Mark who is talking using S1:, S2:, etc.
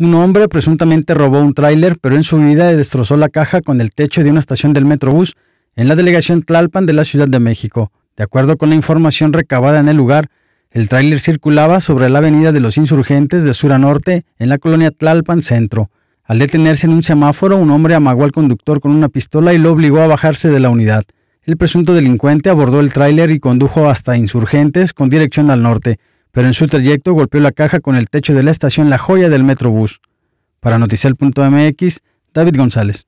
S1: Un hombre presuntamente robó un tráiler, pero en su vida destrozó la caja con el techo de una estación del Metrobús en la delegación Tlalpan de la Ciudad de México. De acuerdo con la información recabada en el lugar, el tráiler circulaba sobre la avenida de los insurgentes de sur a norte en la colonia Tlalpan Centro. Al detenerse en un semáforo, un hombre amagó al conductor con una pistola y lo obligó a bajarse de la unidad. El presunto delincuente abordó el tráiler y condujo hasta Insurgentes con dirección al norte, pero en su trayecto golpeó la caja con el techo de la estación La Joya del Metrobús. Para Noticiel.mx, David González.